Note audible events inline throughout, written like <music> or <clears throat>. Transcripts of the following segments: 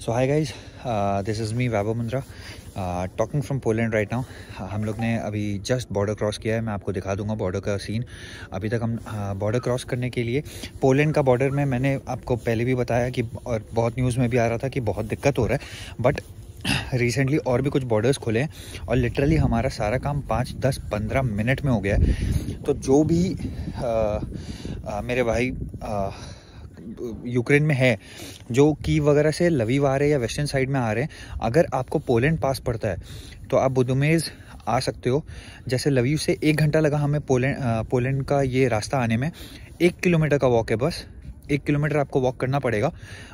so hi guys this is me Vaibhav Mundra talking from Poland right now हम लोग ने अभी जस्ट बॉर्डर क्रॉस किया है मैं आपको दिखा दूंगा बॉर्डर का सीन अभी तक हम बॉर्डर uh, क्रॉस करने के लिए पोलैंड का बॉर्डर में मैंने आपको पहले भी बताया कि और बहुत न्यूज़ में भी आ रहा था कि बहुत दिक्कत हो रहा है बट रिसेंटली <clears throat> और भी कुछ बॉर्डर्स खुले हैं और लिटरली हमारा सारा काम पाँच दस पंद्रह मिनट में हो गया है तो जो भी आ, uh, आ, uh, मेरे भाई आ, uh, यूक्रेन में है जो की वगैरह से लवी आ रहे हैं या वेस्टर्न साइड में आ रहे हैं अगर आपको पोलैंड पास पड़ता है तो आप बुधमेज आ सकते हो जैसे लवी से एक घंटा लगा हमें पोलैंड पोलैंड का ये रास्ता आने में एक किलोमीटर का वॉक है बस एक किलोमीटर आपको वॉक करना पड़ेगा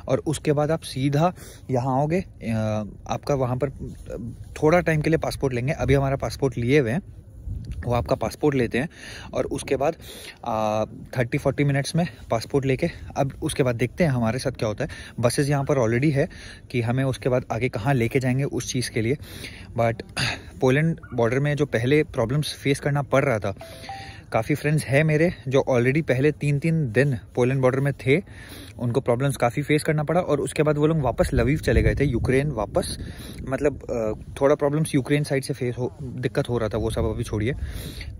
और उसके बाद आप सीधा यहाँ आओगे आपका वहाँ पर थोड़ा टाइम के लिए पासपोर्ट लेंगे अभी हमारा पासपोर्ट लिए हुए हैं वो आपका पासपोर्ट लेते हैं और उसके बाद थर्टी फोर्टी मिनट्स में पासपोर्ट लेके अब उसके बाद देखते हैं हमारे साथ क्या होता है बसेस यहाँ पर ऑलरेडी है कि हमें उसके बाद आगे कहाँ लेके जाएंगे उस चीज़ के लिए बट पोलैंड बॉर्डर में जो पहले प्रॉब्लम्स फेस करना पड़ रहा था काफ़ी फ्रेंड्स हैं मेरे जो ऑलरेडी पहले तीन तीन दिन पोलैंड बॉर्डर में थे उनको प्रॉब्लम्स काफ़ी फेस करना पड़ा और उसके बाद वो लोग वापस लवीव चले गए थे यूक्रेन वापस मतलब थोड़ा प्रॉब्लम्स यूक्रेन साइड से फेस हो दिक्कत हो रहा था वो सब अभी छोड़िए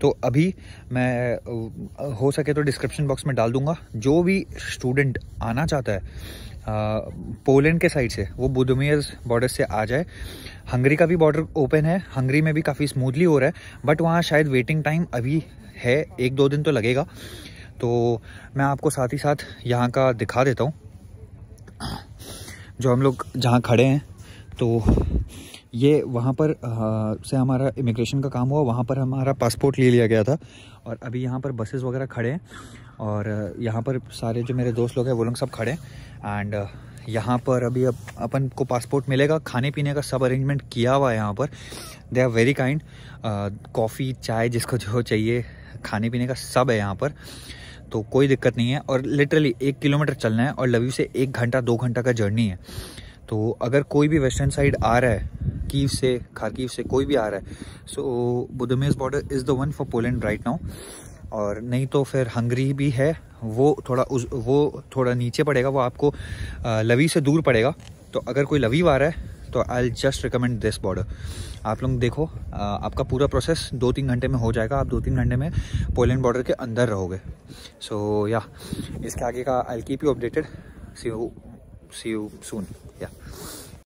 तो अभी मैं हो सके तो डिस्क्रिप्शन बॉक्स में डाल दूंगा जो भी स्टूडेंट आना चाहता है पोलैंड के साइड से वो बुदमियर्स बॉर्डर से आ जाए हंगरी का भी बॉर्डर ओपन है हंगरी में भी काफ़ी स्मूथली हो रहा है बट वहाँ शायद वेटिंग टाइम अभी है एक दो दिन तो लगेगा तो मैं आपको साथ ही साथ यहाँ का दिखा देता हूँ जो हम लोग जहाँ खड़े हैं तो ये वहाँ पर आ, से हमारा इमिग्रेशन का काम हुआ वहाँ पर हमारा पासपोर्ट ले लिया गया था और अभी यहाँ पर बसेस वगैरह खड़े हैं और यहाँ पर सारे जो मेरे दोस्त लोग हैं वो लोग सब खड़े हैं एंड यहाँ पर अभी अब अपन को पासपोर्ट मिलेगा खाने पीने का सब अरेंजमेंट किया हुआ है यहाँ पर they are very kind coffee चाय जिसको जो चाहिए खाने पीने का सब है यहाँ पर तो कोई दिक्कत नहीं है और लिटरली एक किलोमीटर चलना है और लवी से एक घंटा दो घंटा का जर्नी है तो अगर कोई भी वेस्टर्न साइड आ रहा है कीव से खारकीव से कोई भी आ रहा है so Budomierz border is the one for Poland right now और नहीं तो फिर हंगरी भी है वो थोड़ा उस वो थोड़ा नीचे पड़ेगा वो आपको लवी से दूर पड़ेगा तो अगर कोई लवी रहा है तो I just recommend this border आप लोग देखो आपका पूरा प्रोसेस दो तीन घंटे में हो जाएगा आप दो तीन घंटे में पोलैंड बॉर्डर के अंदर रहोगे सो so, या yeah, इसके आगे का I keep you updated see you see you soon या